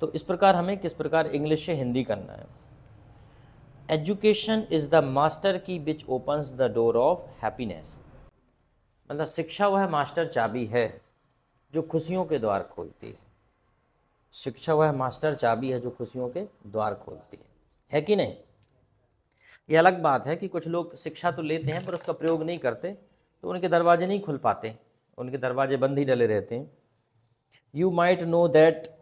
तो इस प्रकार हमें किस प्रकार इंग्लिश से हिंदी करना है education is the master key which opens the door of happiness मतलब शिक्षा वह मास्टर चाबी है जो खुशियों के द्वार खोलती है शिक्षा वह मास्टर चाबी है जो खुशियों के द्वार खोलती है है कि नहीं ये अलग बात है कि कुछ लोग शिक्षा तो लेते हैं पर उसका प्रयोग नहीं करते तो उनके दरवाजे नहीं खुल पाते उनके दरवाजे बंद ही डले रहते हैं you might know that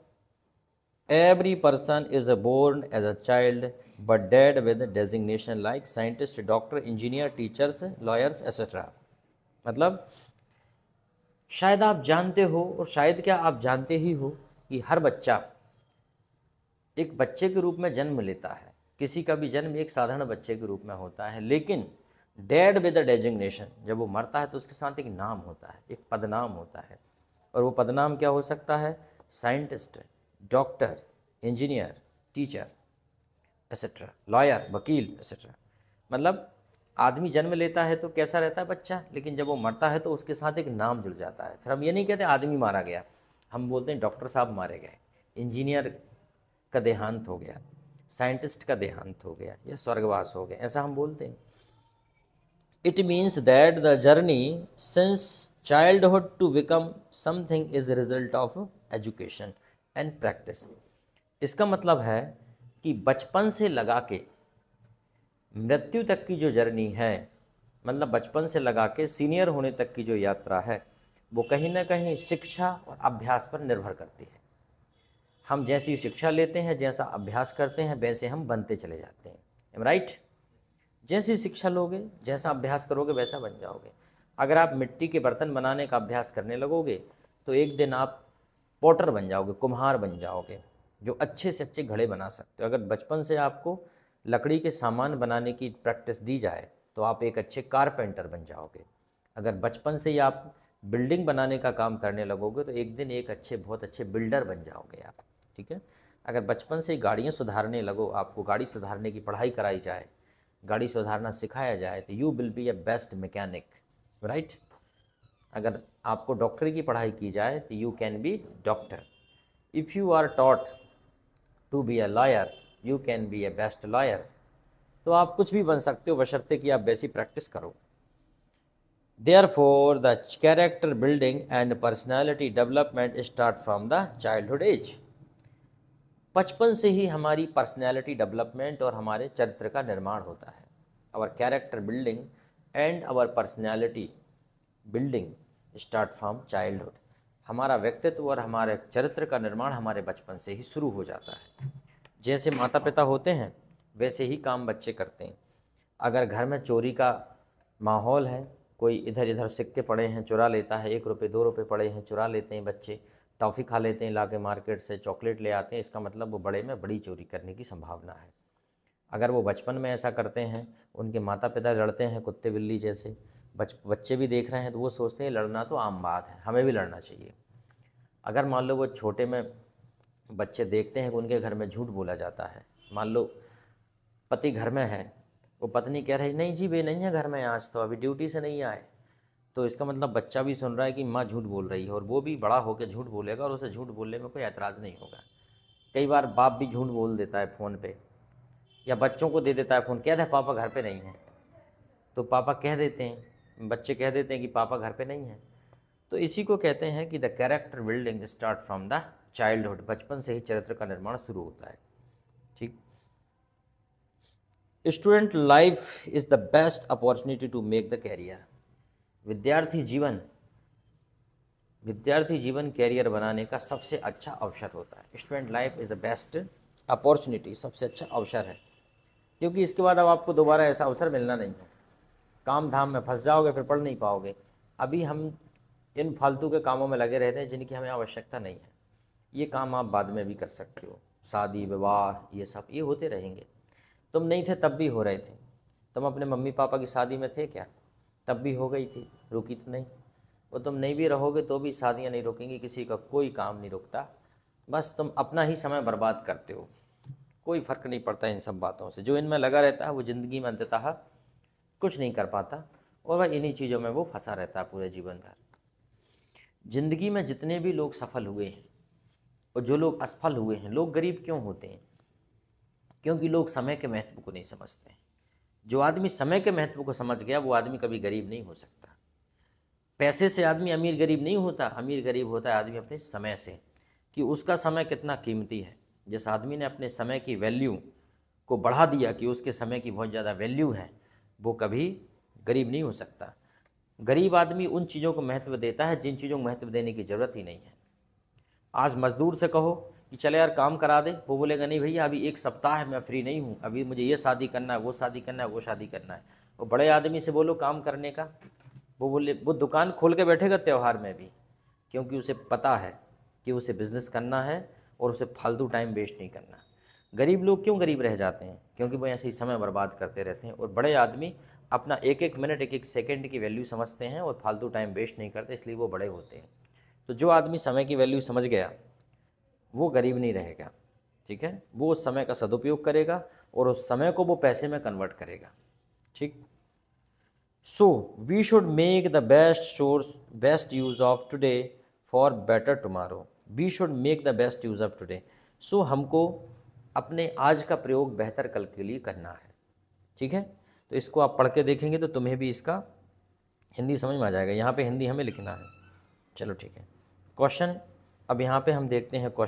every person is a born as a child but dead with designation like scientist doctor engineer teachers lawyers etcetera मतलब शायद आप जानते हो और शायद क्या आप जानते ही हो कि हर बच्चा एक बच्चे के रूप में जन्म लेता है किसी का भी जन्म एक साधारण बच्चे के रूप में होता है लेकिन डेड विद डेजिग्नेशन जब वो मरता है तो उसके साथ एक नाम होता है एक पदनाम होता है और वो पदनाम क्या हो सकता है scientist doctor engineer teacher etcetera lawyer वकील एक्सेट्रा मतलब आदमी जन्म लेता है तो कैसा रहता है बच्चा लेकिन जब वो मरता है तो उसके साथ एक नाम जुड़ जाता है फिर हम ये नहीं कहते आदमी मारा गया हम बोलते हैं डॉक्टर साहब मारे गए इंजीनियर का देहांत हो गया साइंटिस्ट का देहांत हो गया या स्वर्गवास हो गया ऐसा हम बोलते हैं it means that the journey since childhood to become something is result of education and practice इसका मतलब है कि बचपन से लगा के मृत्यु तक की जो जर्नी है मतलब बचपन से लगा के सीनियर होने तक की जो यात्रा है वो कहीं ना कहीं शिक्षा और अभ्यास पर निर्भर करती है हम जैसी शिक्षा लेते हैं जैसा अभ्यास करते हैं वैसे हम बनते चले जाते हैं एम राइट जैसी शिक्षा लोगे जैसा अभ्यास करोगे वैसा बन जाओगे अगर आप मिट्टी के बर्तन बनाने का अभ्यास करने लगोगे तो एक दिन आप पोटर बन जाओगे कुम्हार बन जाओगे जो अच्छे से अच्छे घड़े बना सकते हो अगर बचपन से आपको लकड़ी के सामान बनाने की प्रैक्टिस दी जाए तो आप एक अच्छे कारपेंटर बन जाओगे अगर बचपन से ही आप बिल्डिंग बनाने का काम करने लगोगे तो एक दिन एक अच्छे बहुत अच्छे बिल्डर बन जाओगे आप ठीक है अगर बचपन से ही गाड़ियाँ सुधारने लगो आपको गाड़ी सुधारने की पढ़ाई कराई जाए गाड़ी सुधारना सिखाया जाए तो you will be a best mechanic right अगर आपको डॉक्टरी की पढ़ाई की जाए तो you can be doctor if you are taught to be a lawyer you can be a best lawyer तो आप कुछ भी बन सकते हो बशर्ते कि आप वैसी प्रैक्टिस करो therefore the character building and personality development start from the childhood age बचपन से ही हमारी पर्सनैलिटी डेवलपमेंट और हमारे चरित्र का निर्माण होता है our character building and our personality building start from childhood हमारा व्यक्तित्व और हमारे चरित्र का निर्माण हमारे बचपन से ही शुरू हो जाता है जैसे माता पिता होते हैं वैसे ही काम बच्चे करते हैं अगर घर में चोरी का माहौल है कोई इधर इधर सिक्के पड़े हैं चुरा लेता है एक रुपये दो रुपये पड़े हैं चुरा लेते हैं बच्चे टॉफ़ी खा लेते हैं ला मार्केट से चॉकलेट ले आते हैं इसका मतलब वो बड़े में बड़ी चोरी करने की संभावना है अगर वो बचपन में ऐसा करते हैं उनके माता पिता लड़ते हैं कुत्ते बिल्ली जैसे बच बच्चे भी देख रहे हैं तो वो सोचते हैं लड़ना तो आम बात है हमें भी लड़ना चाहिए अगर मान लो वो छोटे में बच्चे देखते हैं कि उनके घर में झूठ बोला जाता है मान लो पति घर में है वो पत्नी कह रही नहीं जी वे नहीं है घर में आज तो अभी ड्यूटी से नहीं आए तो इसका मतलब बच्चा भी सुन रहा है कि माँ झूठ बोल रही है और वो भी बड़ा होकर झूठ बोलेगा और उसे झूठ बोलने में कोई एतराज़ नहीं होगा कई बार बाप भी झूठ बोल देता है फ़ोन पे या बच्चों को दे देता है फ़ोन कह रहे पापा घर पे नहीं है तो पापा कह देते हैं बच्चे कह देते हैं कि पापा घर पे नहीं है तो इसी को कहते हैं कि the character building start from the childhood बचपन से ही चरित्र का निर्माण शुरू होता है ठीक student life is the best opportunity to make the career विद्यार्थी जीवन विद्यार्थी जीवन कैरियर बनाने का सबसे अच्छा अवसर होता है student life is the best opportunity सबसे अच्छा अवसर है क्योंकि इसके बाद अब आपको दोबारा ऐसा अवसर मिलना नहीं है काम धाम में फंस जाओगे फिर पढ़ नहीं पाओगे अभी हम इन फालतू के कामों में लगे रहते हैं जिनकी हमें आवश्यकता नहीं है ये काम आप बाद में भी कर सकते हो शादी विवाह ये सब ये होते रहेंगे तुम नहीं थे तब भी हो रहे थे तुम अपने मम्मी पापा की शादी में थे क्या तब भी हो गई थी रुकी तो नहीं और तुम नहीं भी रहोगे तो भी शादियाँ नहीं रुकेंगी किसी का कोई काम नहीं रुकता बस तुम अपना ही समय बर्बाद करते हो कोई फ़र्क नहीं पड़ता इन सब बातों से जो इनमें लगा रहता है वो ज़िंदगी में अंततः कुछ नहीं कर पाता और वह इन्हीं चीज़ों में वो फंसा रहता है पूरे जीवन भर जिंदगी में जितने भी लोग सफल हुए हैं और जो लोग असफल हुए हैं लोग गरीब क्यों होते हैं क्योंकि लोग समय के महत्व को नहीं समझते हैं जो आदमी समय के महत्व को समझ गया वो आदमी कभी गरीब नहीं हो सकता पैसे से आदमी अमीर गरीब नहीं होता अमीर गरीब होता है आदमी अपने समय से कि उसका समय कितना कीमती है जिस आदमी ने अपने समय की वैल्यू को बढ़ा दिया कि उसके समय की बहुत ज़्यादा वैल्यू है वो कभी गरीब नहीं हो सकता गरीब आदमी उन चीज़ों को महत्व देता है जिन चीज़ों को महत्व देने की ज़रूरत ही नहीं है आज मज़दूर से कहो कि चले यार काम करा दे वो बोलेगा नहीं भैया अभी एक सप्ताह है मैं फ्री नहीं हूँ अभी मुझे ये शादी करना है वो शादी करना है वो शादी करना है और बड़े आदमी से बोलो काम करने का वो बोले वो दुकान खोल के बैठेगा त्यौहार में भी क्योंकि उसे पता है कि उसे बिज़नेस करना है और उसे फालतू टाइम वेस्ट नहीं करना गरीब लोग क्यों गरीब रह जाते हैं क्योंकि वो ऐसे ही समय बर्बाद करते रहते हैं और बड़े आदमी अपना एक एक मिनट एक एक सेकेंड की वैल्यू समझते हैं और फालतू टाइम वेस्ट नहीं करते इसलिए वो बड़े होते हैं तो जो आदमी समय की वैल्यू समझ गया वो गरीब नहीं रहेगा ठीक है वो उस समय का सदुपयोग करेगा और उस समय को वो पैसे में कन्वर्ट करेगा ठीक so we should make the best source best use of today for better tomorrow we should make the best use of today so हमको अपने आज का प्रयोग बेहतर कल के लिए करना है ठीक है तो इसको आप पढ़ के देखेंगे तो तुम्हें भी इसका हिंदी समझ में आ जाएगा यहाँ पे हिंदी हमें लिखना है चलो ठीक है क्वेश्चन अब यहाँ पे हम देखते हैं क्वेश्चन